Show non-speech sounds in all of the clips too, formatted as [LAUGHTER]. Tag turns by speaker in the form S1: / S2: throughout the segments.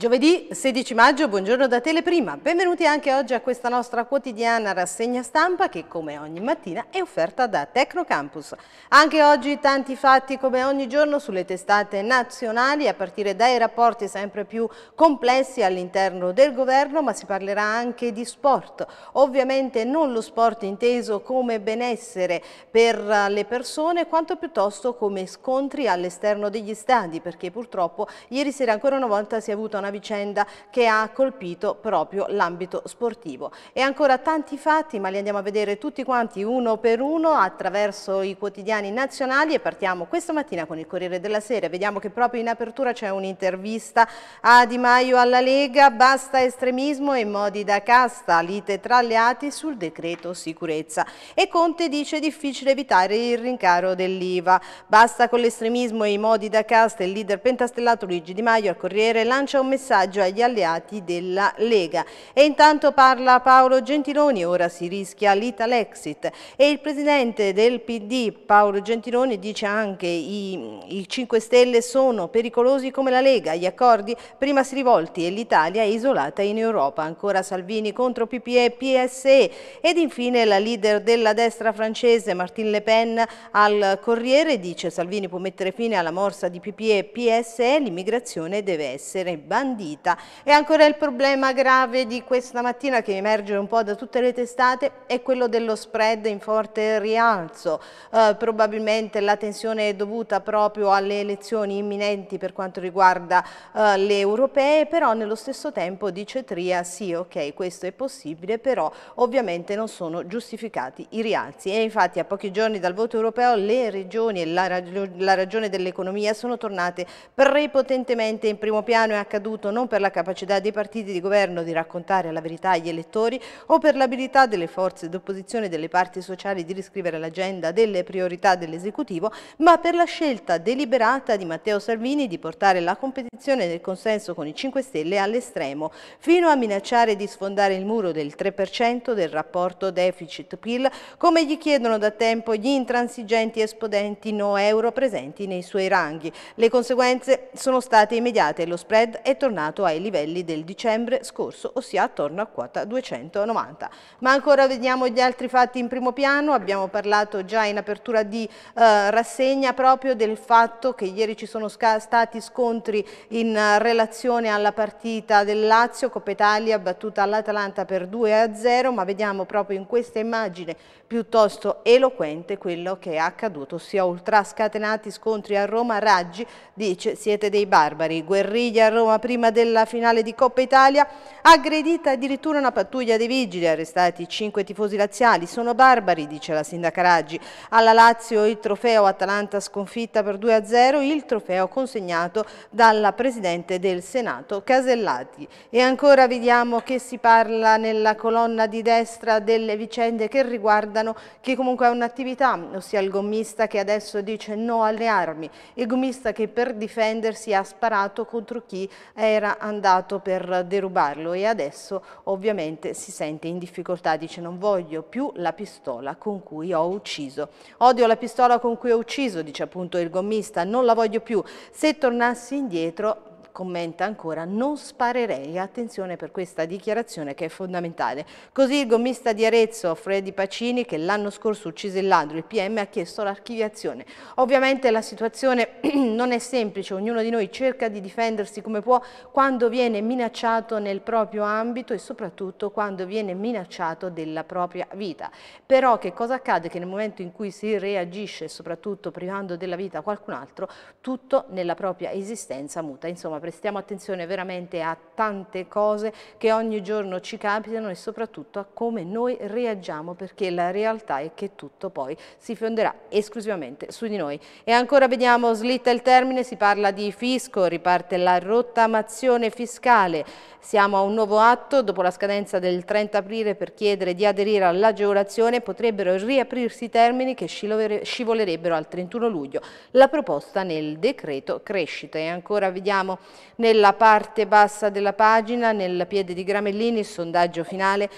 S1: Giovedì 16 maggio, buongiorno da Teleprima. Benvenuti anche oggi a questa nostra quotidiana rassegna stampa che come ogni mattina è offerta da Tecnocampus. Anche oggi tanti fatti come ogni giorno sulle testate nazionali a partire dai rapporti sempre più complessi all'interno del governo ma si parlerà anche di sport. Ovviamente non lo sport inteso come benessere per le persone quanto piuttosto come scontri all'esterno degli stadi perché purtroppo ieri sera ancora una volta si è avuta una una vicenda che ha colpito proprio l'ambito sportivo. E ancora tanti fatti, ma li andiamo a vedere tutti quanti uno per uno attraverso i quotidiani nazionali e partiamo questa mattina con il Corriere della Sera. Vediamo che proprio in apertura c'è un'intervista a Di Maio alla Lega, basta estremismo e modi da casta, lite tra alleati sul decreto sicurezza. E Conte dice difficile evitare il rincaro dell'IVA. Basta con l'estremismo e i modi da casta, il leader pentastellato Luigi Di Maio al Corriere lancia un messaggio messaggio agli alleati della Lega. E intanto parla Paolo Gentiloni, ora si rischia l'Italexit e il presidente del PD Paolo Gentiloni dice anche i, i 5 Stelle sono pericolosi come la Lega, gli accordi prima si rivolti e l'Italia è isolata in Europa. Ancora Salvini contro PPE e PSE ed infine la leader della destra francese Martine Le Pen al Corriere dice Salvini può mettere fine alla morsa di PPE e PSE, l'immigrazione deve essere bandita bandita. E ancora il problema grave di questa mattina che emerge un po' da tutte le testate è quello dello spread in forte rialzo. Eh, probabilmente la tensione è dovuta proprio alle elezioni imminenti per quanto riguarda eh, le europee, però nello stesso tempo dice Tria sì ok questo è possibile, però ovviamente non sono giustificati i rialzi. E infatti a pochi giorni dal voto europeo le regioni e la, rag la ragione dell'economia sono tornate prepotentemente in primo piano, è accaduto avvenuto non per la capacità dei partiti di governo di raccontare la verità agli elettori o per l'abilità delle forze d'opposizione e delle parti sociali di riscrivere l'agenda delle priorità dell'esecutivo, ma per la scelta deliberata di Matteo Salvini di portare la competizione del consenso con i 5 Stelle all'estremo, fino a minacciare di sfondare il muro del 3% del rapporto deficit-PIL, come gli chiedono da tempo gli intransigenti esponenti no euro presenti nei suoi ranghi. Le conseguenze sono state immediate, e lo spread è tornato ritornato ai livelli del dicembre scorso, ossia attorno a quota 290. Ma ancora vediamo gli altri fatti in primo piano, abbiamo parlato già in apertura di eh, rassegna proprio del fatto che ieri ci sono stati scontri in eh, relazione alla partita del Lazio, Coppa Italia battuta all'Atalanta per 2 a 0, ma vediamo proprio in questa immagine piuttosto eloquente quello che è accaduto, ossia scatenati scontri a Roma, Raggi dice siete dei barbari, guerriglia a Roma prima della finale di Coppa Italia, aggredita addirittura una pattuglia dei vigili, arrestati cinque tifosi laziali, sono barbari, dice la sindaca Raggi, alla Lazio il trofeo Atalanta sconfitta per 2-0, il trofeo consegnato dalla Presidente del Senato Casellati. E ancora vediamo che si parla nella colonna di destra delle vicende che riguardano riguardano chi comunque ha un'attività, ossia il gommista che adesso dice no alle armi, il gommista che per difendersi ha sparato contro chi era andato per derubarlo e adesso ovviamente si sente in difficoltà, dice non voglio più la pistola con cui ho ucciso. Odio la pistola con cui ho ucciso, dice appunto il gommista, non la voglio più. Se tornassi indietro commenta ancora non sparerei, attenzione per questa dichiarazione che è fondamentale. Così il gommista di Arezzo, Freddy Pacini, che l'anno scorso uccise il ladro, il PM ha chiesto l'archiviazione. Ovviamente la situazione [CLEARS THROAT] non è semplice, ognuno di noi cerca di difendersi come può quando viene minacciato nel proprio ambito e soprattutto quando viene minacciato della propria vita. Però che cosa accade? Che nel momento in cui si reagisce, soprattutto privando della vita qualcun altro, tutto nella propria esistenza muta. Insomma, prestiamo attenzione veramente a tante cose che ogni giorno ci capitano e soprattutto a come noi reagiamo perché la realtà è che tutto poi si fonderà esclusivamente su di noi. E ancora vediamo, slitta il termine, si parla di fisco, riparte la rottamazione fiscale, siamo a un nuovo atto dopo la scadenza del 30 aprile per chiedere di aderire all'agevolazione potrebbero riaprirsi i termini che scivolerebbero al 31 luglio. La proposta nel decreto crescita e ancora vediamo nella parte bassa della pagina, nel piede di Gramellini, il sondaggio finale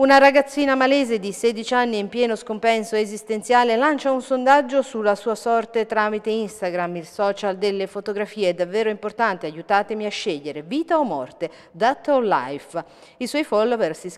S1: una ragazzina malese di 16 anni in pieno scompenso esistenziale lancia un sondaggio sulla sua sorte tramite Instagram, il social delle fotografie. È davvero importante, aiutatemi a scegliere vita o morte, death or life. I suoi follower si,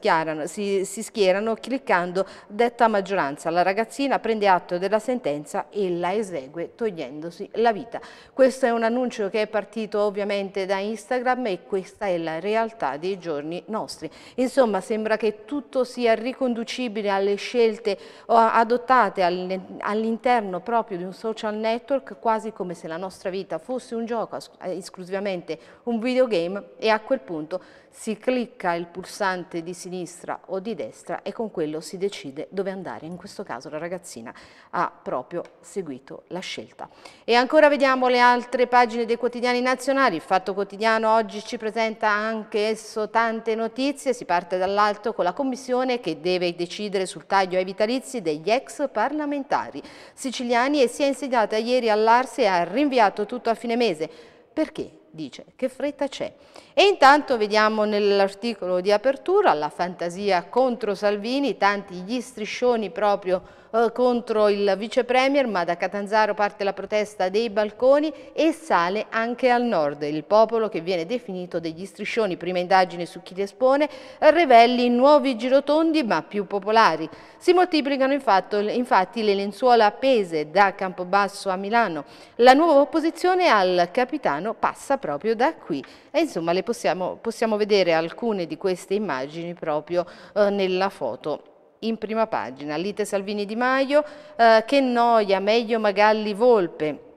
S1: si, si schierano cliccando detta maggioranza. La ragazzina prende atto della sentenza e la esegue togliendosi la vita. Questo è un annuncio che è partito ovviamente da Instagram e questa è la realtà dei giorni nostri. Insomma, sembra che tutti tutto sia riconducibile alle scelte adottate all'interno proprio di un social network, quasi come se la nostra vita fosse un gioco, eh, esclusivamente un videogame e a quel punto si clicca il pulsante di sinistra o di destra e con quello si decide dove andare. In questo caso la ragazzina ha proprio seguito la scelta. E ancora vediamo le altre pagine dei quotidiani nazionali. Il Fatto Quotidiano oggi ci presenta anche esso tante notizie. Si parte dall'alto con la commissione che deve decidere sul taglio ai vitalizi degli ex parlamentari siciliani e si è insediata ieri all'Arse e ha rinviato tutto a fine mese. Perché? dice, che fretta c'è? E intanto vediamo nell'articolo di apertura la fantasia contro Salvini, tanti gli striscioni proprio eh, contro il vice premier, ma da Catanzaro parte la protesta dei balconi e sale anche al nord. Il popolo che viene definito degli striscioni, prima indagine su chi li espone, revelli nuovi girotondi ma più popolari. Si moltiplicano infatti, infatti le lenzuola appese da Campobasso a Milano. La nuova opposizione al capitano passa proprio da qui. E insomma possiamo, possiamo, vedere alcune di queste immagini proprio eh, nella foto in prima pagina. Lite Salvini Di Maio, eh, che noia, meglio Magalli Volpe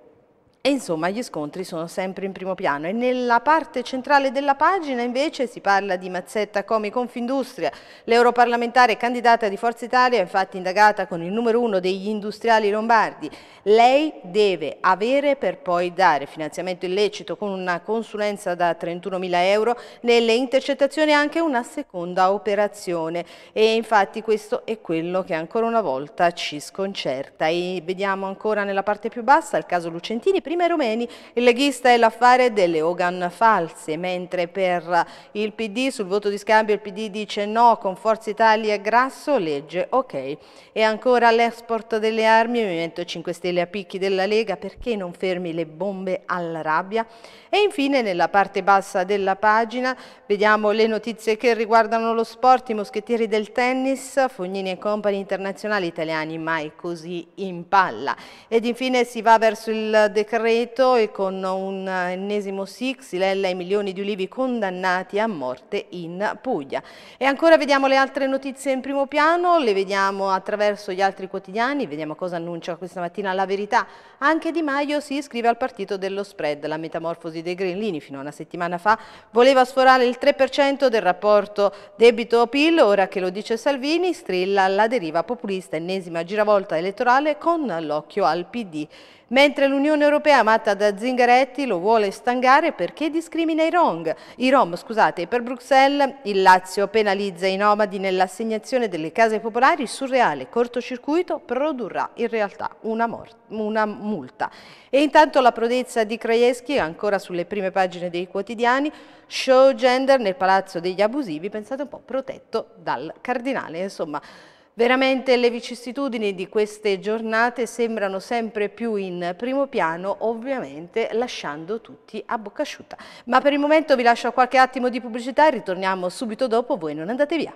S1: e insomma gli scontri sono sempre in primo piano e nella parte centrale della pagina invece si parla di Mazzetta Comi Confindustria. L'europarlamentare candidata di Forza Italia è infatti indagata con il numero uno degli industriali lombardi. Lei deve avere per poi dare finanziamento illecito con una consulenza da 31 mila euro, nelle intercettazioni anche una seconda operazione e infatti questo è quello che ancora una volta ci sconcerta. E vediamo ancora nella parte più bassa il caso Lucentini, Prima prima i rumeni, il leghista è l'affare delle Hogan false, mentre per il PD sul voto di scambio il PD dice no, con Forza Italia e Grasso, legge ok. E ancora l'export delle armi, il Movimento 5 Stelle a picchi della Lega, perché non fermi le bombe all'Arabia? E infine nella parte bassa della pagina vediamo le notizie che riguardano lo sport, i moschettieri del tennis, Fognini e compagni internazionali italiani mai così in palla. Ed infine si va verso il decreto Carreto e con un ennesimo Six, Lella e i milioni di ulivi condannati a morte in Puglia. E ancora vediamo le altre notizie in primo piano, le vediamo attraverso gli altri quotidiani, vediamo cosa annuncia questa mattina la verità. Anche Di Maio si iscrive al partito dello spread, la metamorfosi dei grillini fino a una settimana fa voleva sforare il 3% del rapporto debito-PIL, ora che lo dice Salvini, strilla la deriva populista, ennesima giravolta elettorale con l'occhio al PD. Mentre l'Unione Europea, amata da Zingaretti, lo vuole stangare perché discrimina i Rom. I Rom, scusate, per Bruxelles il Lazio penalizza i nomadi nell'assegnazione delle case popolari, surreale cortocircuito produrrà in realtà una, una multa. E intanto la prodezza di Krajewski ancora sulle prime pagine dei quotidiani, show gender nel palazzo degli abusivi, pensate un po', protetto dal cardinale, insomma... Veramente le vicissitudini di queste giornate sembrano sempre più in primo piano, ovviamente lasciando tutti a bocca asciutta. Ma per il momento vi lascio qualche attimo di pubblicità e ritorniamo subito dopo, voi non andate via.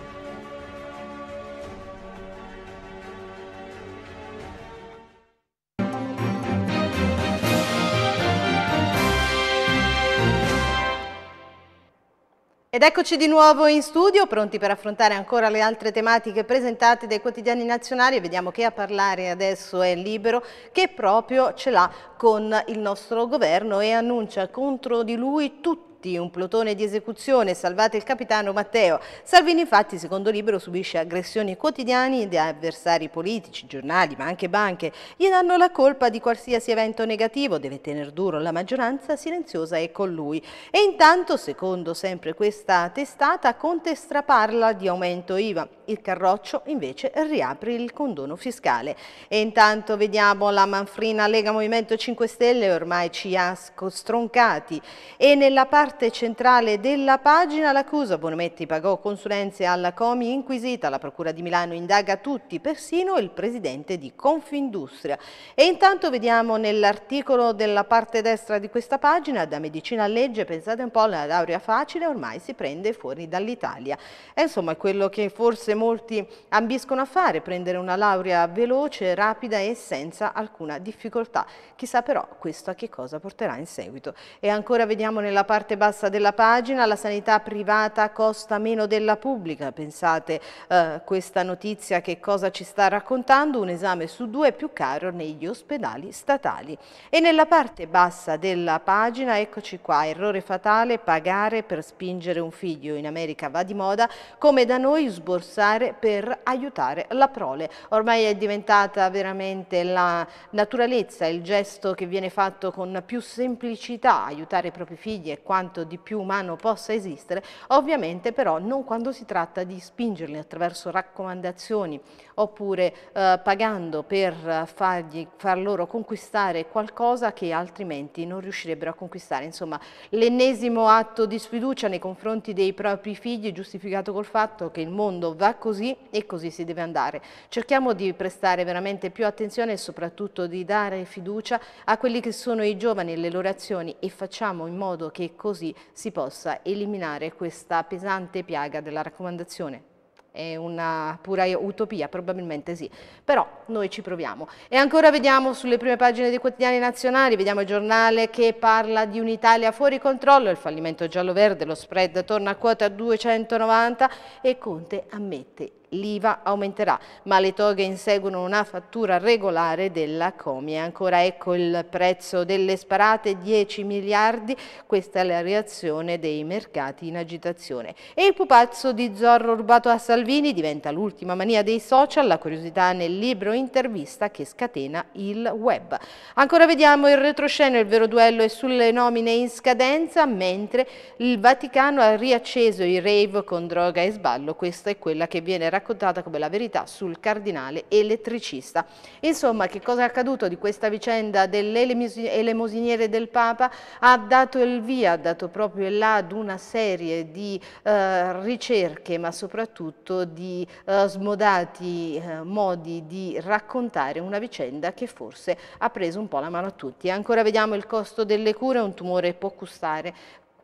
S1: Ed eccoci di nuovo in studio, pronti per affrontare ancora le altre tematiche presentate dai quotidiani nazionali e vediamo che a parlare adesso è Libero che proprio ce l'ha con il nostro governo e annuncia contro di lui tutti tutti, un plotone di esecuzione, salvate il capitano Matteo. Salvini infatti, secondo Libero, subisce aggressioni quotidiane da avversari politici, giornali, ma anche banche. Gli danno la colpa di qualsiasi evento negativo, deve tenere duro la maggioranza silenziosa e con lui. E intanto, secondo sempre questa testata, Conte straparla di aumento IVA. Il Carroccio invece riapre il condono fiscale. E intanto vediamo la manfrina Lega Movimento 5 Stelle ormai ci ha stroncati e nella parte parte centrale della pagina l'accusa Bonometti pagò consulenze alla Comi inquisita, la Procura di Milano indaga tutti, persino il presidente di Confindustria. E intanto vediamo nell'articolo della parte destra di questa pagina, da medicina a legge, pensate un po', la laurea facile ormai si prende fuori dall'Italia. È insomma quello che forse molti ambiscono a fare, prendere una laurea veloce, rapida e senza alcuna difficoltà. Chissà però questo a che cosa porterà in seguito. E ancora vediamo nella parte bassa della pagina, la sanità privata costa meno della pubblica. Pensate eh, questa notizia che cosa ci sta raccontando? Un esame su due è più caro negli ospedali statali. E nella parte bassa della pagina, eccoci qua, errore fatale, pagare per spingere un figlio. In America va di moda, come da noi sborsare per aiutare la prole. Ormai è diventata veramente la naturalezza, il gesto che viene fatto con più semplicità, aiutare i propri figli e quanto quanto di più umano possa esistere, ovviamente però non quando si tratta di spingerli attraverso raccomandazioni oppure eh, pagando per eh, fargli, far loro conquistare qualcosa che altrimenti non riuscirebbero a conquistare. Insomma, l'ennesimo atto di sfiducia nei confronti dei propri figli giustificato col fatto che il mondo va così e così si deve andare. Cerchiamo di prestare veramente più attenzione e soprattutto di dare fiducia a quelli che sono i giovani e le loro azioni e facciamo in modo che così così si possa eliminare questa pesante piaga della raccomandazione. È una pura utopia, probabilmente sì, però noi ci proviamo. E ancora vediamo sulle prime pagine dei quotidiani nazionali, vediamo il giornale che parla di un'Italia fuori controllo, il fallimento giallo-verde, lo spread torna a quota 290 e Conte ammette l'IVA aumenterà, ma le toghe inseguono una fattura regolare della Comie. Ancora ecco il prezzo delle sparate, 10 miliardi, questa è la reazione dei mercati in agitazione. E il pupazzo di Zorro rubato a Salvini diventa l'ultima mania dei social, la curiosità nel libro intervista che scatena il web. Ancora vediamo il retroscena, il vero duello è sulle nomine in scadenza, mentre il Vaticano ha riacceso i rave con droga e sballo, questa è quella che viene raccontata raccontata come la verità sul cardinale elettricista. Insomma, che cosa è accaduto di questa vicenda dell'elemosiniere del Papa? Ha dato il via, ha dato proprio là ad una serie di eh, ricerche, ma soprattutto di eh, smodati eh, modi di raccontare una vicenda che forse ha preso un po' la mano a tutti. Ancora vediamo il costo delle cure, un tumore può costare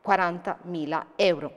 S1: 40.000 euro.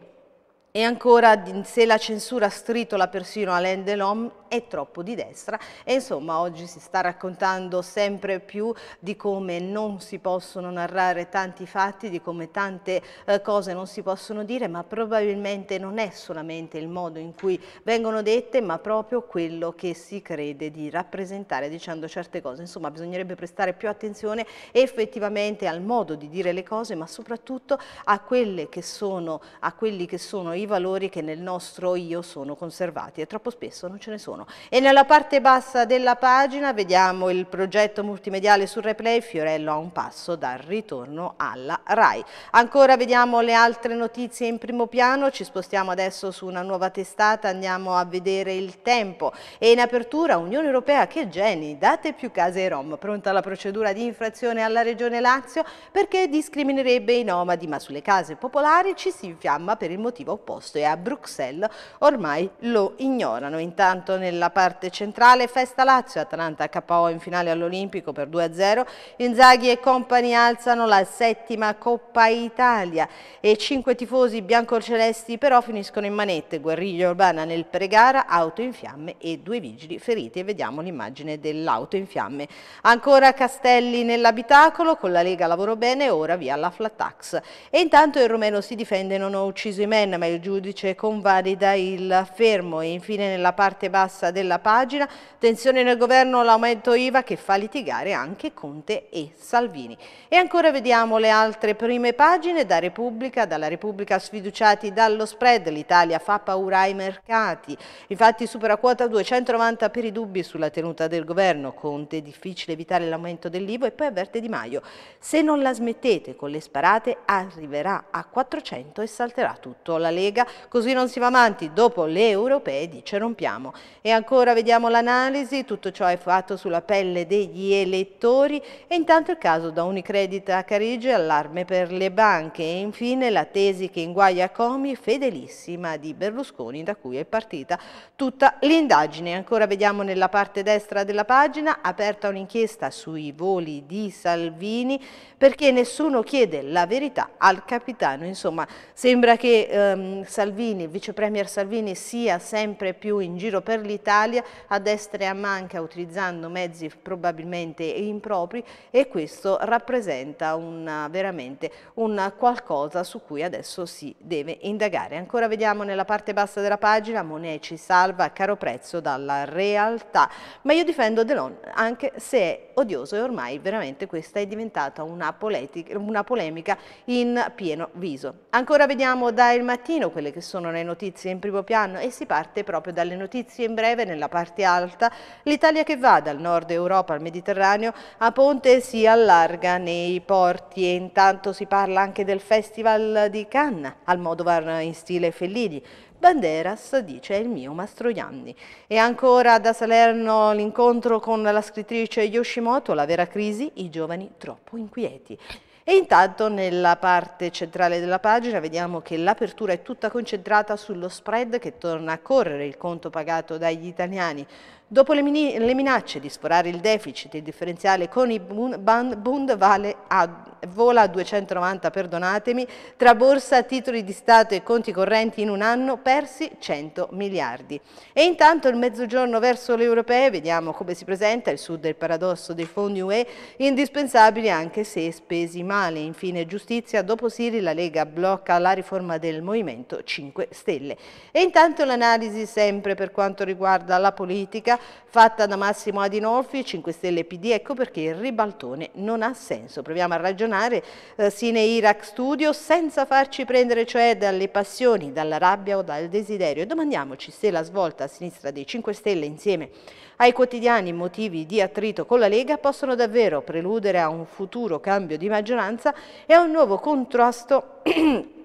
S1: E ancora, se la censura stritola persino Alain Delon, è troppo di destra e insomma oggi si sta raccontando sempre più di come non si possono narrare tanti fatti, di come tante eh, cose non si possono dire ma probabilmente non è solamente il modo in cui vengono dette ma proprio quello che si crede di rappresentare dicendo certe cose, insomma bisognerebbe prestare più attenzione effettivamente al modo di dire le cose ma soprattutto a, che sono, a quelli che sono i valori che nel nostro io sono conservati e troppo spesso non ce ne sono sono. E nella parte bassa della pagina vediamo il progetto multimediale su Replay Fiorello a un passo dal ritorno alla RAI. Ancora vediamo le altre notizie in primo piano, ci spostiamo adesso su una nuova testata, andiamo a vedere il tempo e in apertura Unione Europea che geni, date più case ai Rom, pronta la procedura di infrazione alla Regione Lazio perché discriminerebbe i nomadi, ma sulle case popolari ci si infiamma per il motivo opposto e a Bruxelles ormai lo ignorano. Intanto nel nella parte centrale, Festa Lazio, Atalanta KO in finale all'Olimpico per 2-0, Inzaghi e compagni alzano la settima Coppa Italia e cinque tifosi biancorcelesti però finiscono in manette, guerriglia urbana nel pregara, auto in fiamme e due vigili feriti. Vediamo l'immagine dell'auto in fiamme. Ancora Castelli nell'abitacolo, con la Lega lavoro bene, ora via la flat tax. E intanto il romeno si difende, non ho ucciso i men, ma il giudice convalida il fermo e infine nella parte bassa bassa della pagina, tensione nel governo, l'aumento IVA che fa litigare anche Conte e Salvini. E ancora vediamo le altre prime pagine da Repubblica, dalla Repubblica sfiduciati dallo spread, l'Italia fa paura ai mercati, infatti supera quota 290 per i dubbi sulla tenuta del governo, Conte è difficile evitare l'aumento dell'IVA e poi avverte Di Maio, se non la smettete con le sparate arriverà a 400 e salterà tutto la Lega, così non si va avanti, dopo le europee dice rompiamo. E ancora vediamo l'analisi, tutto ciò è fatto sulla pelle degli elettori e intanto il caso da Unicredit a Carige, allarme per le banche e infine la tesi che inguaia Comi, fedelissima di Berlusconi da cui è partita tutta l'indagine. Ancora vediamo nella parte destra della pagina, aperta un'inchiesta sui voli di Salvini perché nessuno chiede la verità al capitano. Insomma, sembra che ehm, Salvini, il vice premier Salvini sia sempre più in giro per l'Italia dell'Italia a destra e a manca utilizzando mezzi probabilmente impropri e questo rappresenta un, veramente un qualcosa su cui adesso si deve indagare. Ancora vediamo nella parte bassa della pagina Monet ci salva a caro prezzo dalla realtà, ma io difendo Delon anche se è odioso e ormai veramente questa è diventata una, poletica, una polemica in pieno viso. Ancora vediamo dal mattino quelle che sono le notizie in primo piano e si parte proprio dalle notizie in breve nella parte alta. L'Italia che va dal nord Europa al Mediterraneo a Ponte si allarga nei porti e intanto si parla anche del Festival di Cannes, al Modovar in stile Fellini. Banderas dice il mio Mastroianni. E ancora da Salerno l'incontro con la scrittrice Yoshimoto, la vera crisi, i giovani troppo inquieti. E intanto nella parte centrale della pagina vediamo che l'apertura è tutta concentrata sullo spread che torna a correre il conto pagato dagli italiani. Dopo le, minacce di sforare il deficit, il differenziale con i Bund vale a vola a 290, perdonatemi, tra borsa, titoli di Stato e conti correnti in un anno persi 100 miliardi. E intanto il mezzogiorno verso le europee, vediamo come si presenta, il sud è il paradosso dei fondi UE, indispensabili anche se spesi male. Infine giustizia, dopo Siri la Lega blocca la riforma del Movimento 5 Stelle. E intanto l'analisi sempre per quanto riguarda la politica fatta da Massimo Adinolfi, 5 Stelle PD, ecco perché il ribaltone non ha senso. Proviamo a ragionare funzionare eh, sine Iraq Studio senza farci prendere cioè dalle passioni, dalla rabbia o dal desiderio. E domandiamoci se la svolta a sinistra dei 5 Stelle insieme ai quotidiani motivi di attrito con la Lega possono davvero preludere a un futuro cambio di maggioranza e a un nuovo contrasto [CLEARS THROAT]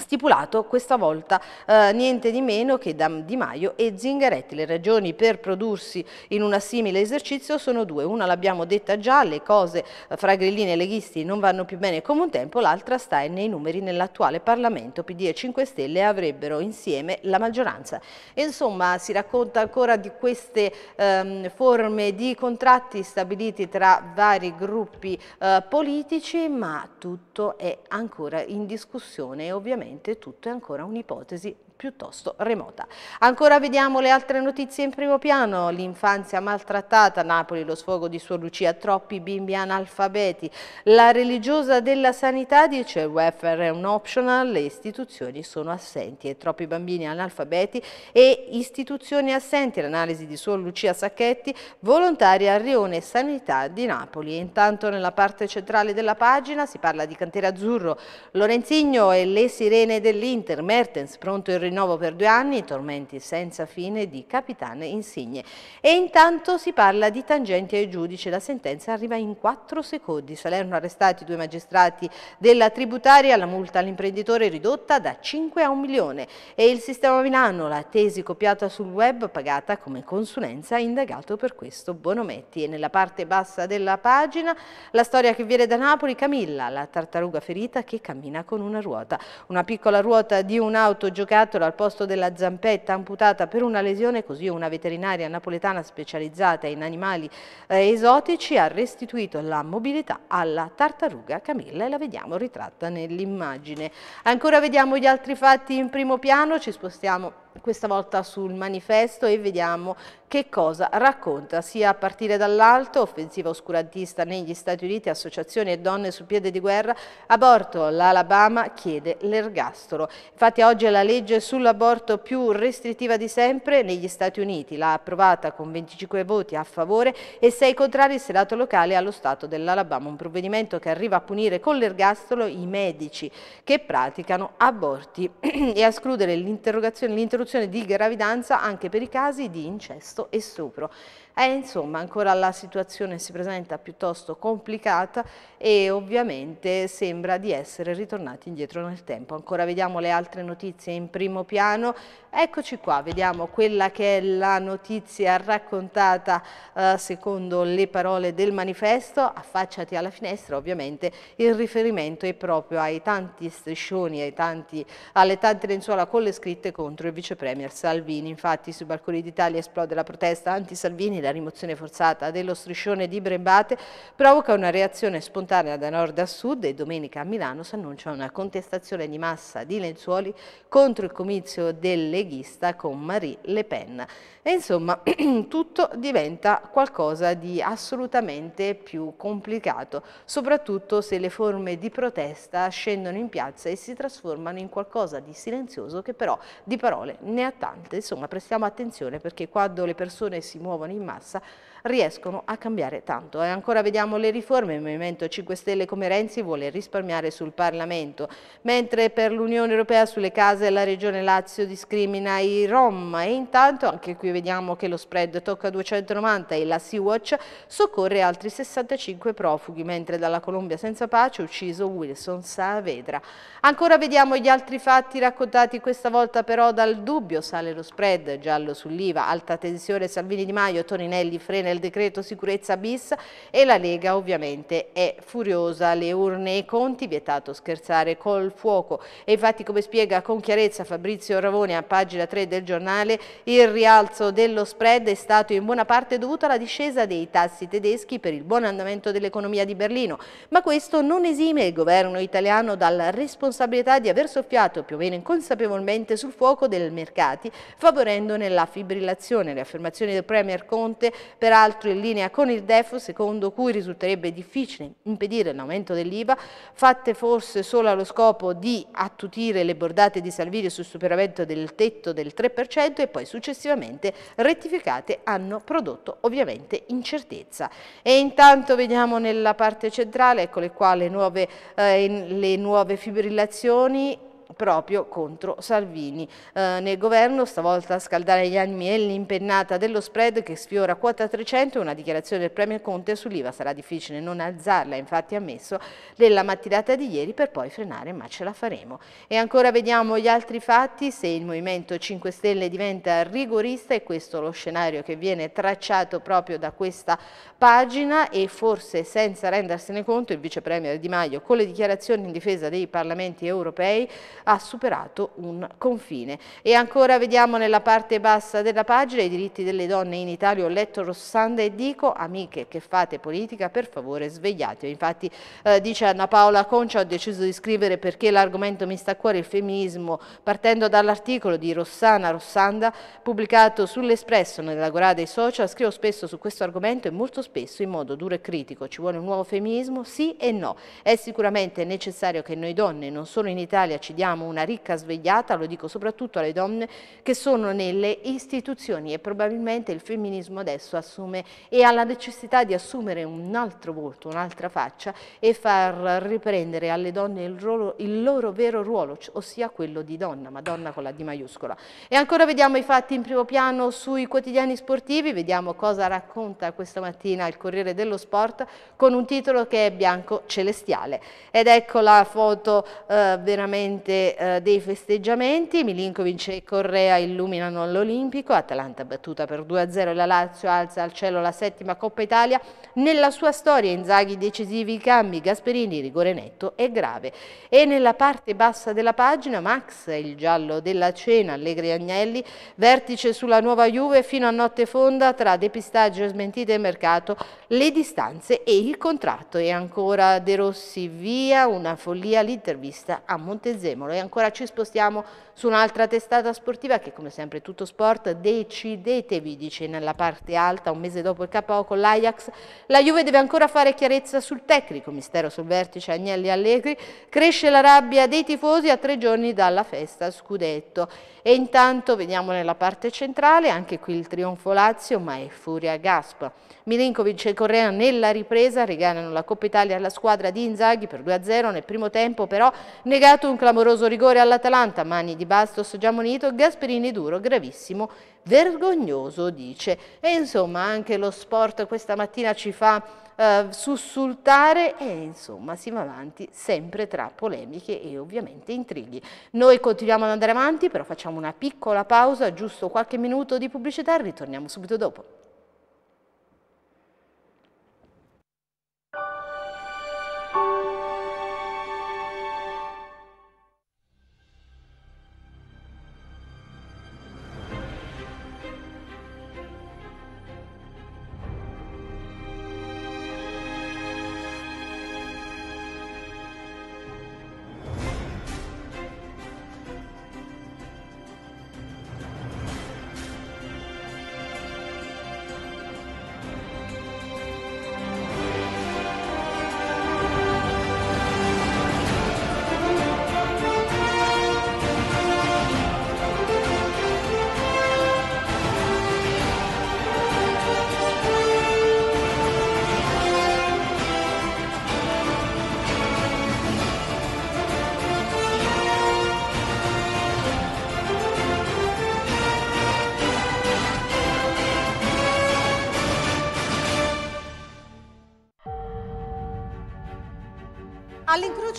S1: stipulato questa volta eh, niente di meno che da Di Maio e Zingaretti. Le ragioni per prodursi in un simile esercizio sono due, una l'abbiamo detta già, le cose eh, fra grillini e leghisti non vanno più bene come un tempo, l'altra sta nei numeri nell'attuale Parlamento, PD e 5 Stelle avrebbero insieme la maggioranza. insomma si racconta ancora di queste ehm, forme di contratti stabiliti tra vari gruppi eh, politici, ma tutto è ancora in discussione ovviamente Ovviamente tutto è ancora un'ipotesi piuttosto remota. Ancora vediamo le altre notizie in primo piano, l'infanzia maltrattata, Napoli lo sfogo di Suor Lucia, troppi bimbi analfabeti, la religiosa della sanità dice il welfare è un optional, le istituzioni sono assenti e troppi bambini analfabeti e istituzioni assenti, l'analisi di Suor Lucia Sacchetti, volontaria a Rione Sanità di Napoli. Intanto nella parte centrale della pagina si parla di cantiere azzurro, Lorenzigno e le sirene dell'Inter, Mertens pronto il rinnovo per due anni, tormenti senza fine di Capitane Insigne. E intanto si parla di tangenti ai giudici, la sentenza arriva in quattro secondi. Salerno arrestati due magistrati della tributaria, la multa all'imprenditore ridotta da 5 a 1 milione e il sistema Milano, la tesi copiata sul web pagata come consulenza ha indagato per questo Bonometti. E nella parte bassa della pagina la storia che viene da Napoli, Camilla, la tartaruga ferita che cammina con una ruota. Una piccola ruota di un'auto giocata proiettile al posto della zampetta amputata per una lesione, così una veterinaria napoletana specializzata in animali eh, esotici ha restituito la mobilità alla tartaruga Camilla e la vediamo ritratta nell'immagine. Ancora vediamo gli altri fatti in primo piano, ci spostiamo questa volta sul manifesto e vediamo che cosa racconta sia a partire dall'alto, offensiva oscurantista negli Stati Uniti, associazioni e donne sul piede di guerra, aborto, l'Alabama chiede l'ergastolo. Infatti oggi è la legge sull'aborto più restrittiva di sempre negli Stati Uniti, l'ha approvata con 25 voti a favore e 6 contrari il Senato locale allo Stato dell'Alabama, un provvedimento che arriva a punire con l'ergastolo i medici che praticano aborti [CLEARS THROAT] e a escludere l'interrogazione, l'interrogazione l'interruzione di gravidanza anche per i casi di incesto e stupro. E insomma ancora la situazione si presenta piuttosto complicata e ovviamente sembra di essere ritornati indietro nel tempo. Ancora vediamo le altre notizie in primo piano. Eccoci qua, vediamo quella che è la notizia raccontata eh, secondo le parole del manifesto. Affacciati alla finestra ovviamente il riferimento è proprio ai tanti striscioni, ai tanti, alle tante lenzuola con le scritte contro il vicepremier Salvini. Infatti sui balconi d'Italia esplode la protesta anti-Salvini quindi la rimozione forzata dello striscione di Brembate, provoca una reazione spontanea da nord a sud e domenica a Milano si annuncia una contestazione di massa di lenzuoli contro il comizio del leghista con Marie Le Pen. E insomma, [CLEARS THROAT] tutto diventa qualcosa di assolutamente più complicato, soprattutto se le forme di protesta scendono in piazza e si trasformano in qualcosa di silenzioso che però di parole ne ha tante. Insomma, prestiamo attenzione perché quando le persone si muovono in mano comparsa riescono a cambiare tanto. E eh, ancora vediamo le riforme, il Movimento 5 Stelle come Renzi vuole risparmiare sul Parlamento, mentre per l'Unione Europea sulle case la Regione Lazio discrimina i Rom e intanto anche qui vediamo che lo spread tocca 290 e la Sea-Watch soccorre altri 65 profughi, mentre dalla Colombia senza pace ucciso Wilson Saavedra. Ancora vediamo gli altri fatti raccontati questa volta però dal dubbio, sale lo spread giallo sull'IVA, alta tensione Salvini Di Maio, Toninelli frena nel decreto sicurezza bis e la Lega ovviamente è furiosa, le urne e i conti, vietato scherzare col fuoco e infatti come spiega con chiarezza Fabrizio Ravoni a pagina 3 del giornale il rialzo dello spread è stato in buona parte dovuto alla discesa dei tassi tedeschi per il buon andamento dell'economia di Berlino, ma questo non esime il governo italiano dalla responsabilità di aver soffiato più o meno inconsapevolmente sul fuoco dei mercati, favorendone la fibrillazione. Le affermazioni del Premier Conte per peraltro in linea con il DEF, secondo cui risulterebbe difficile impedire l'aumento dell'IVA, fatte forse solo allo scopo di attutire le bordate di Salvini sul superamento del tetto del 3% e poi successivamente rettificate hanno prodotto ovviamente incertezza. E intanto vediamo nella parte centrale, eccole qua le nuove, eh, le nuove fibrillazioni proprio contro Salvini. Eh, nel governo stavolta a scaldare gli animi e l'impennata dello spread che sfiora quota 300 una dichiarazione del Premier Conte sull'IVA. Sarà difficile non alzarla, infatti ammesso nella mattinata di ieri per poi frenare, ma ce la faremo. E ancora vediamo gli altri fatti, se il Movimento 5 Stelle diventa rigorista è questo lo scenario che viene tracciato proprio da questa pagina e forse senza rendersene conto il Vice Premier Di Maio con le dichiarazioni in difesa dei parlamenti europei ha superato un confine. E ancora vediamo nella parte bassa della pagina i diritti delle donne in Italia. Ho letto Rossanda e dico, amiche che fate politica, per favore svegliatevi. Infatti eh, dice Anna Paola Concia, ho deciso di scrivere perché l'argomento mi sta a cuore il femminismo, partendo dall'articolo di Rossana Rossanda pubblicato sull'Espresso nella Gorada dei Social, scrivo spesso su questo argomento e molto spesso in modo duro e critico. Ci vuole un nuovo femminismo? Sì e no. È sicuramente necessario che noi donne, non solo in Italia, ci diamo diamo una ricca svegliata, lo dico soprattutto alle donne che sono nelle istituzioni e probabilmente il femminismo adesso assume e ha la necessità di assumere un altro volto, un'altra faccia e far riprendere alle donne il loro, il loro vero ruolo, cioè, ossia quello di donna, ma donna con la D maiuscola. E ancora vediamo i fatti in primo piano sui quotidiani sportivi, vediamo cosa racconta questa mattina il Corriere dello Sport con un titolo che è bianco celestiale. Ed ecco la foto eh, veramente eh, dei festeggiamenti, Milinkovic e Correa illuminano l'Olimpico, Atalanta battuta per 2-0, la Lazio alza al cielo la settima Coppa Italia, nella sua storia Inzaghi decisivi i cambi, Gasperini rigore netto e grave. E nella parte bassa della pagina Max, il giallo della cena, Allegri Agnelli, vertice sulla nuova Juve fino a notte fonda tra depistaggio, smentite e mercato, le distanze e il contratto. E ancora De Rossi via, una follia l'intervista a Montezemolo. E ancora ci spostiamo su un'altra testata sportiva che come sempre tutto sport decidetevi, dice nella parte alta un mese dopo il capo con l'Ajax. La Juve deve ancora fare chiarezza sul tecnico, mistero sul vertice Agnelli Allegri. Cresce la rabbia dei tifosi a tre giorni dalla festa Scudetto. E intanto vediamo nella parte centrale anche qui il trionfo Lazio ma è furia Gasp. Milinkovic e Correa nella ripresa regalano la Coppa Italia alla squadra di Inzaghi per 2-0 nel primo tempo però negato un clamoroso Clamoroso rigore all'Atalanta, mani di Bastos già munito, Gasperini duro, gravissimo, vergognoso dice. E insomma anche lo sport questa mattina ci fa eh, sussultare e insomma si va avanti sempre tra polemiche e ovviamente intrighi. Noi continuiamo ad andare avanti però facciamo una piccola pausa, giusto qualche minuto di pubblicità e ritorniamo subito dopo.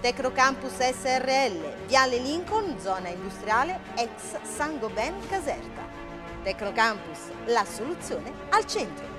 S1: Tecnocampus SRL, Viale Lincoln, zona industriale, ex San Gobain Caserta. Tecnocampus, la soluzione al centro.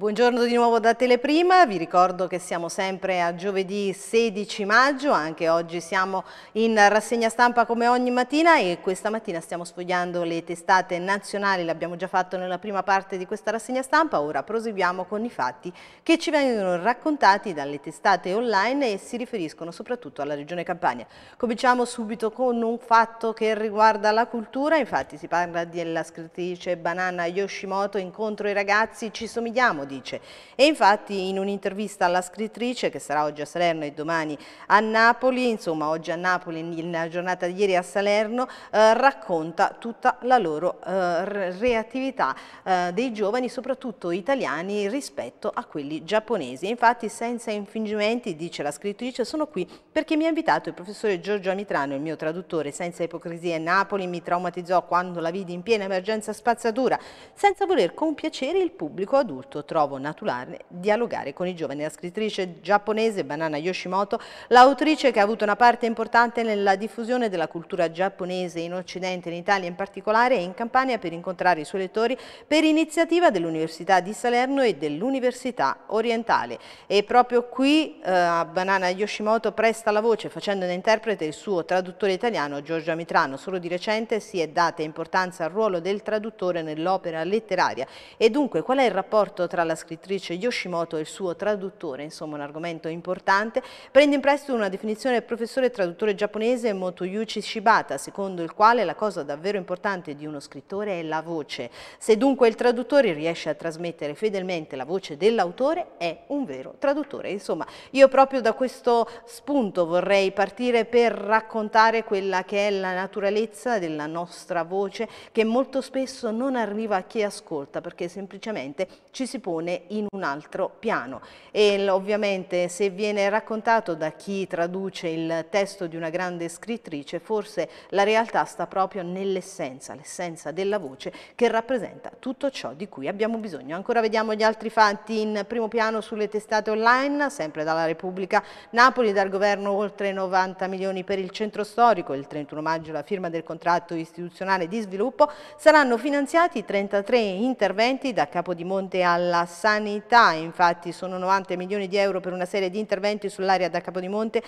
S1: Buongiorno di nuovo da Teleprima, vi ricordo che siamo sempre a giovedì 16 maggio, anche oggi siamo in rassegna stampa come ogni mattina e questa mattina stiamo sfogliando le testate nazionali, l'abbiamo già fatto nella prima parte di questa rassegna stampa, ora proseguiamo con i fatti che ci vengono raccontati dalle testate online e si riferiscono soprattutto alla regione Campania. Cominciamo subito con un fatto che riguarda la cultura, infatti si parla della scrittrice Banana Yoshimoto, incontro i ragazzi, ci somigliamo dice. E infatti in un'intervista alla scrittrice, che sarà oggi a Salerno e domani a Napoli, insomma oggi a Napoli, nella giornata di ieri a Salerno, eh, racconta tutta la loro eh, reattività eh, dei giovani, soprattutto italiani, rispetto a quelli giapponesi. infatti senza infingimenti, dice la scrittrice, sono qui perché mi ha invitato il professore Giorgio Amitrano, il mio traduttore, senza ipocrisie Napoli mi traumatizzò quando la vidi in piena emergenza spazzatura, senza voler compiacere il pubblico adulto troppo Trovo naturale dialogare con i giovani. La scrittrice giapponese Banana Yoshimoto, l'autrice che ha avuto una parte importante nella diffusione della cultura giapponese in Occidente, in Italia in particolare e in Campania per incontrare i suoi lettori per iniziativa dell'Università di Salerno e dell'Università Orientale. E proprio qui eh, Banana Yoshimoto presta la voce facendo da interprete il suo traduttore italiano Giorgio Mitrano. Solo di recente si è data importanza al ruolo del traduttore nell'opera letteraria e dunque qual è il rapporto tra la alla scrittrice Yoshimoto e il suo traduttore, insomma un argomento importante, prende in prestito una definizione del professore e traduttore giapponese Motoyuchi Shibata, secondo il quale la cosa davvero importante di uno scrittore è la voce. Se dunque il traduttore riesce a trasmettere fedelmente la voce dell'autore, è un vero traduttore. Insomma, io proprio da questo spunto vorrei partire per raccontare quella che è la naturalezza della nostra voce, che molto spesso non arriva a chi ascolta, perché semplicemente ci si può pone in un altro piano e ovviamente se viene raccontato da chi traduce il testo di una grande scrittrice forse la realtà sta proprio nell'essenza, l'essenza della voce che rappresenta tutto ciò di cui abbiamo bisogno. Ancora vediamo gli altri fatti in primo piano sulle testate online, sempre dalla Repubblica Napoli, dal governo oltre 90 milioni per il centro storico, il 31 maggio la firma del contratto istituzionale di sviluppo, saranno finanziati 33 interventi da Capodimonte alla sanità, infatti sono 90 milioni di euro per una serie di interventi sull'area da Capodimonte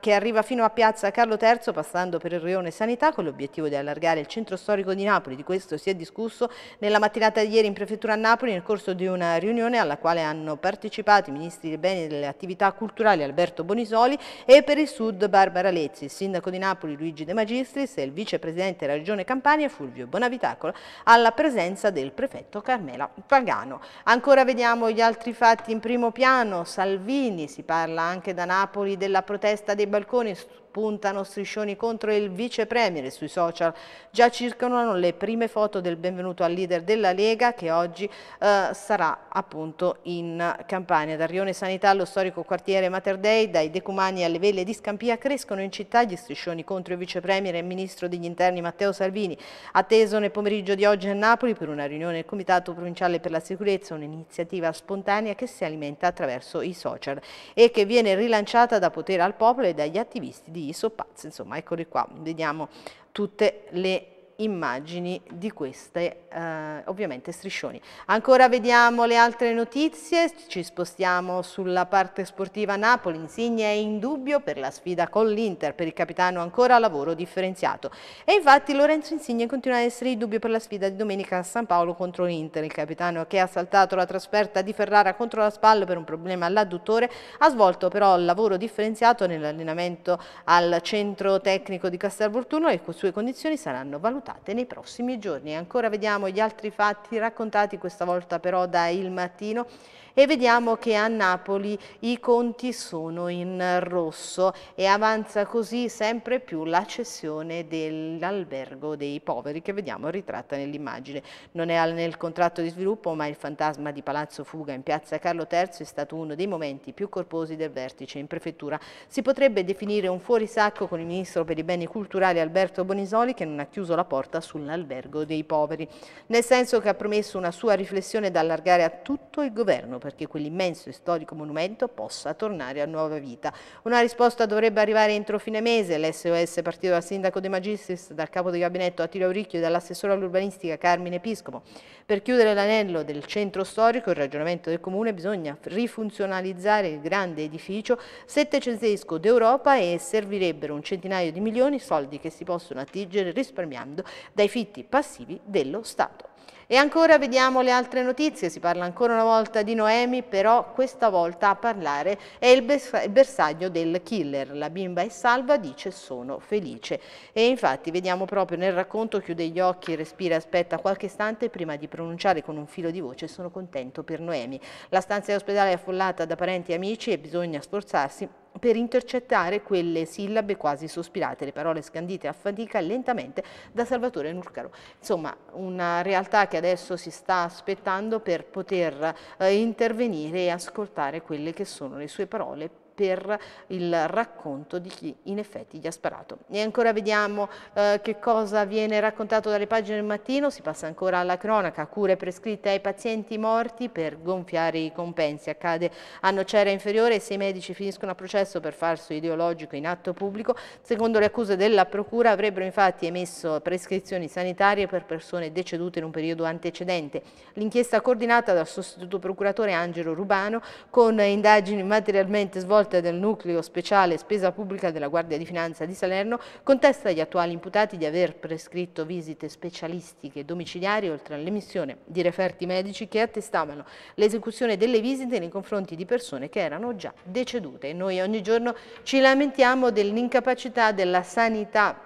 S1: che arriva fino a Piazza Carlo III passando per il rione sanità con l'obiettivo di allargare il centro storico di Napoli. Di questo si è discusso nella mattinata di ieri in prefettura a Napoli nel corso di una riunione alla quale hanno partecipato i ministri dei beni e delle attività culturali Alberto Bonisoli e per il sud Barbara Lezzi, il sindaco di Napoli Luigi De Magistris e il vicepresidente della regione Campania Fulvio Bonavitacolo alla presenza del prefetto Carmela Pagano. Ancora vediamo gli altri fatti in primo piano, Salvini, si parla anche da Napoli della protesta dei balconi puntano striscioni contro il vice premier sui social. Già circolano le prime foto del benvenuto al leader della Lega che oggi eh, sarà appunto in Campania. Da Rione Sanità allo storico quartiere Materdei, dai Decumani alle Vele di Scampia crescono in città gli striscioni contro il vice premier e ministro degli interni Matteo Salvini. Atteso nel pomeriggio di oggi a Napoli per una riunione del Comitato Provinciale per la Sicurezza, un'iniziativa spontanea che si alimenta attraverso i social e che viene rilanciata da Potere al Popolo e dagli attivisti di di Isopaz, insomma eccoli qua, vediamo tutte le immagini di queste eh, ovviamente striscioni. Ancora vediamo le altre notizie, ci spostiamo sulla parte sportiva Napoli, Insigne è in dubbio per la sfida con l'Inter, per il capitano ancora lavoro differenziato e infatti Lorenzo Insigne continua ad essere in dubbio per la sfida di domenica a San Paolo contro l'Inter, il capitano che ha saltato la trasferta di Ferrara contro la Spalla per un problema all'adduttore, ha svolto però il lavoro differenziato nell'allenamento al centro tecnico di Castelvolturno e le sue condizioni saranno valutate riportate nei prossimi giorni. Ancora vediamo gli altri fatti raccontati questa volta però da Il Mattino e vediamo che a Napoli i conti sono in rosso e avanza così sempre più la cessione dell'albergo dei poveri che vediamo ritratta nell'immagine. Non è nel contratto di sviluppo ma il fantasma di Palazzo Fuga in piazza Carlo III è stato uno dei momenti più corposi del vertice in prefettura. Si potrebbe definire un fuorisacco con il ministro per i beni culturali Alberto Bonisoli che non ha chiuso la porta porta sull'albergo dei poveri, nel senso che ha promesso una sua riflessione da allargare a tutto il governo perché quell'immenso e storico monumento possa tornare a nuova vita. Una risposta dovrebbe arrivare entro fine mese, l'SOS partito dal sindaco De Magistris, dal capo di gabinetto Attilio Auricchio e dall'assessore all'urbanistica Carmine Episcopo. Per chiudere l'anello del centro storico, il ragionamento del comune bisogna rifunzionalizzare il grande edificio settecentesco d'Europa e servirebbero un centinaio di milioni soldi che si possono attingere risparmiando utilizzo dai fitti passivi dello Stato. E ancora vediamo le altre notizie, si parla ancora una volta di Noemi, però questa volta a parlare è il bersaglio del killer. La bimba è salva, dice sono felice. E infatti vediamo proprio nel racconto, chiude gli occhi, respira, aspetta qualche istante prima di pronunciare con un filo di voce sono contento per Noemi. La stanza di ospedale è affollata da parenti e amici e bisogna sforzarsi per intercettare quelle sillabe quasi sospirate, le parole scandite a fatica lentamente da Salvatore Nurcaro. Insomma, una realtà che adesso si sta aspettando per poter eh, intervenire e ascoltare quelle che sono le sue parole per il racconto di chi in effetti gli ha sparato. E ancora vediamo eh, che cosa viene raccontato dalle pagine del mattino, si passa ancora alla cronaca, cure prescritte ai pazienti morti per gonfiare i compensi, accade a Nocera Inferiore e sei medici finiscono a processo per falso ideologico in atto pubblico, secondo le accuse della procura avrebbero infatti emesso prescrizioni sanitarie per persone decedute in un periodo antecedente. L'inchiesta coordinata dal sostituto procuratore Angelo Rubano con indagini materialmente svolte svolte del nucleo speciale spesa pubblica della Guardia di Finanza di Salerno contesta agli attuali imputati di aver prescritto visite specialistiche domiciliari oltre all'emissione di referti medici che attestavano l'esecuzione delle visite nei confronti di persone che erano già decedute. E noi ogni giorno ci lamentiamo dell'incapacità della sanità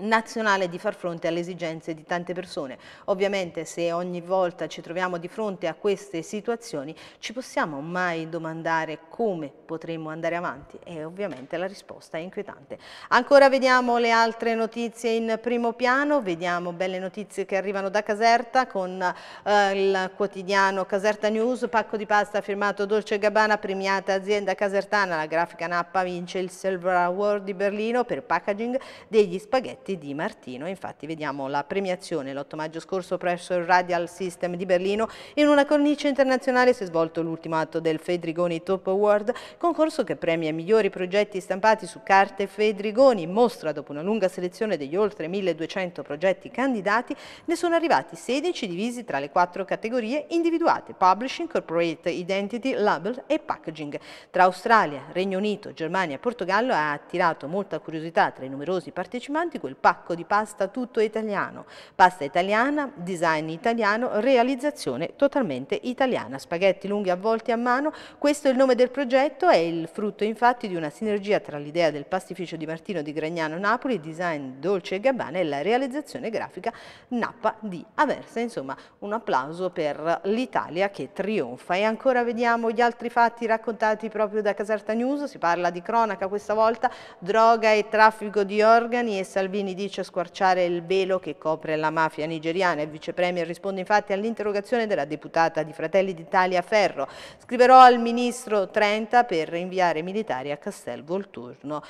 S1: nazionale di far fronte alle esigenze di tante persone. Ovviamente se ogni volta ci troviamo di fronte a queste situazioni ci possiamo mai domandare come potremmo andare avanti e ovviamente la risposta è inquietante. Ancora vediamo le altre notizie in primo piano, vediamo belle notizie che arrivano da Caserta con eh, il quotidiano Caserta News, pacco di pasta firmato Dolce Gabbana, premiata azienda casertana, la grafica Nappa vince il Silver Award di Berlino per packaging degli spaghetti Giorgetti di Martino. Infatti vediamo la premiazione l'8 maggio scorso presso il Radial System di Berlino. In una cornice internazionale si è svolto l'ultimo atto del Fedrigoni Top Award, concorso che premia i migliori progetti stampati su carte Fedrigoni. Mostra dopo una lunga selezione degli oltre 1200 progetti candidati, ne sono arrivati 16 divisi tra le quattro categorie individuate Publishing, Corporate Identity, Label e Packaging. Tra Australia, Regno Unito, Germania e Portogallo ha attirato molta curiosità tra i numerosi partecipanti quel pacco di pasta tutto italiano, pasta italiana, design italiano, realizzazione totalmente italiana, spaghetti lunghi avvolti a mano, questo è il nome del progetto, è il frutto infatti di una sinergia tra l'idea del pastificio di Martino di Gragnano Napoli, design Dolce e Gabbana e la realizzazione grafica Nappa di Aversa, insomma un applauso per l'Italia che trionfa e ancora vediamo gli altri fatti raccontati proprio da Caserta News, si parla di cronaca questa volta, droga e traffico di organi e Salvini Salvini dice squarciare il velo che copre la mafia nigeriana. Il vicepremier risponde infatti all'interrogazione della deputata di Fratelli d'Italia Ferro. Scriverò al ministro Trenta per inviare militari a Castel Volturno.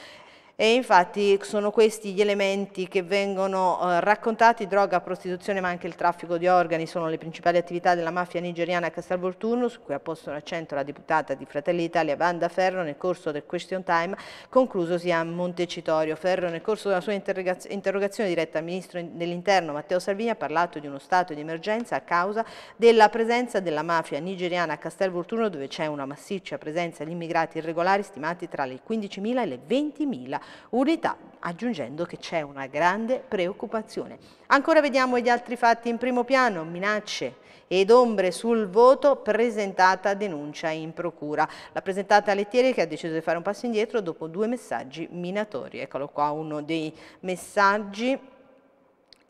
S1: E infatti sono questi gli elementi che vengono eh, raccontati, droga, prostituzione ma anche il traffico di organi sono le principali attività della mafia nigeriana a Castelvolturno, su cui ha posto l'accento la deputata di Fratelli d'Italia Vanda Ferro nel corso del question time conclusosi a Montecitorio. Ferro nel corso della sua interrogazione diretta al Ministro dell'Interno Matteo Salvini ha parlato di uno stato di emergenza a causa della presenza della mafia nigeriana a Castelvolturno dove c'è una massiccia presenza di immigrati irregolari stimati tra le 15.000 e le 20.000 unità, aggiungendo che c'è una grande preoccupazione. Ancora vediamo gli altri fatti in primo piano, minacce ed ombre sul voto, presentata denuncia in procura. La presentata Lettieri che ha deciso di fare un passo indietro dopo due messaggi minatori. Eccolo qua, uno dei messaggi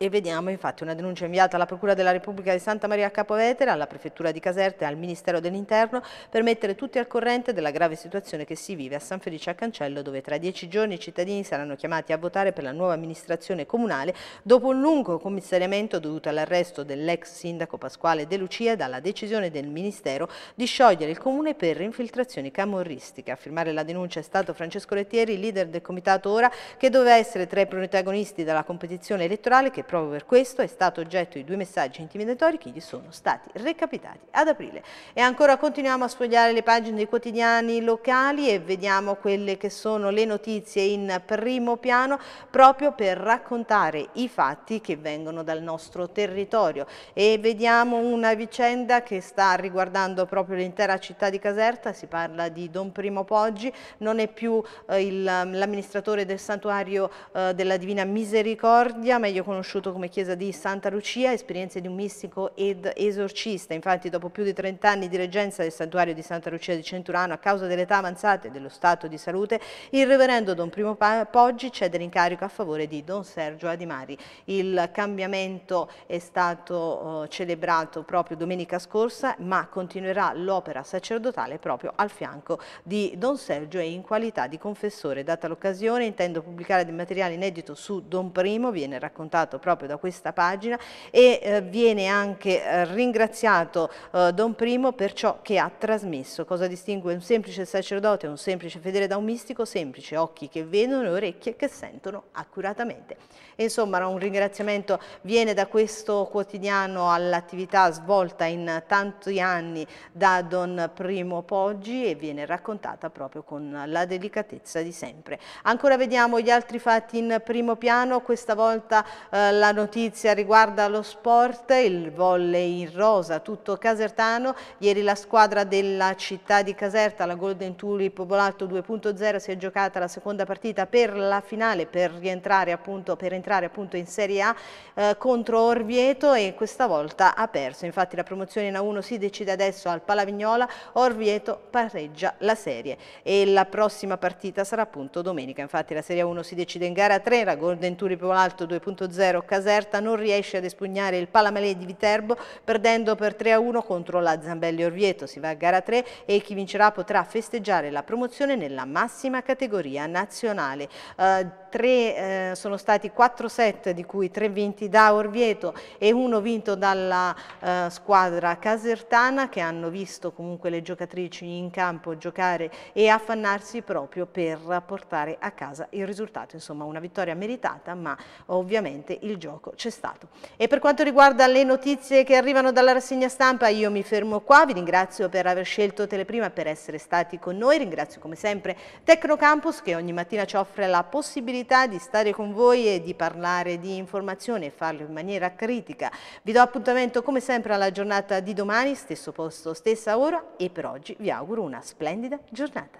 S1: e vediamo infatti una denuncia inviata alla Procura della Repubblica di Santa Maria Capovetera, alla Prefettura di Caserta e al Ministero dell'Interno per mettere tutti al corrente della grave situazione che si vive a San Felice a Cancello dove tra dieci giorni i cittadini saranno chiamati a votare per la nuova amministrazione comunale dopo un lungo commissariamento dovuto all'arresto dell'ex sindaco Pasquale De Lucia e dalla decisione del Ministero di sciogliere il comune per infiltrazioni camorristiche. A firmare la denuncia è stato Francesco Lettieri, leader del comitato Ora, che doveva essere tra i protagonisti della competizione elettorale che Proprio per questo è stato oggetto di due messaggi intimidatori che gli sono stati recapitati ad aprile. E ancora continuiamo a sfogliare le pagine dei quotidiani locali e vediamo quelle che sono le notizie in primo piano proprio per raccontare i fatti che vengono dal nostro territorio. E vediamo una vicenda che sta riguardando proprio l'intera città di Caserta, si parla di Don Primo Poggi, non è più eh, l'amministratore del santuario eh, della Divina Misericordia, meglio conosciuto conosciuto come chiesa di Santa Lucia, esperienze di un mistico ed esorcista. Infatti dopo più di 30 anni di reggenza del santuario di Santa Lucia di Centurano, a causa dell'età avanzata e dello stato di salute, il reverendo Don Primo Poggi cede l'incarico a favore di Don Sergio Adimari. Il cambiamento è stato oh, celebrato proprio domenica scorsa, ma continuerà l'opera sacerdotale proprio al fianco di Don Sergio e in qualità di confessore. Data l'occasione intendo pubblicare del materiale inedito su Don Primo, viene raccontato proprio proprio da questa pagina e eh, viene anche eh, ringraziato eh, Don Primo per ciò che ha trasmesso. Cosa distingue un semplice sacerdote, un semplice fedele da un mistico? Semplice, occhi che vedono e orecchie che sentono accuratamente. E, insomma, un ringraziamento viene da questo quotidiano all'attività svolta in tanti anni da Don Primo Poggi e viene raccontata proprio con la delicatezza di sempre. Ancora vediamo gli altri fatti in primo piano, questa volta eh, la notizia riguarda lo sport, il volley in rosa, tutto casertano. Ieri la squadra della città di Caserta, la Golden Tulip Volato 2.0, si è giocata la seconda partita per la finale per rientrare appunto, per entrare appunto in Serie A eh, contro Orvieto e questa volta ha perso. Infatti la promozione in A1 si decide adesso al Palavignola, Orvieto pareggia la serie e la prossima partita sarà appunto domenica. Infatti la Serie A1 si decide in gara 3, la Golden Tulip Volato 2.0 Caserta non riesce ad espugnare il Palamele di Viterbo perdendo per 3-1 contro la Zambelli Orvieto. Si va a gara 3 e chi vincerà potrà festeggiare la promozione nella massima categoria nazionale. Uh, tre, eh, sono stati quattro set, di cui tre vinti da Orvieto e uno vinto dalla eh, squadra casertana, che hanno visto comunque le giocatrici in campo giocare e affannarsi proprio per portare a casa il risultato. Insomma, una vittoria meritata, ma ovviamente il gioco c'è stato. E per quanto riguarda le notizie che arrivano dalla rassegna stampa, io mi fermo qua. Vi ringrazio per aver scelto Teleprima, per essere stati con noi. Ringrazio come sempre Tecnocampus, che ogni mattina ci offre la possibilità possibilità di stare con voi e di parlare di informazione e farlo in maniera critica. Vi do appuntamento come sempre alla giornata di domani, stesso posto, stessa ora e per oggi vi auguro una splendida giornata.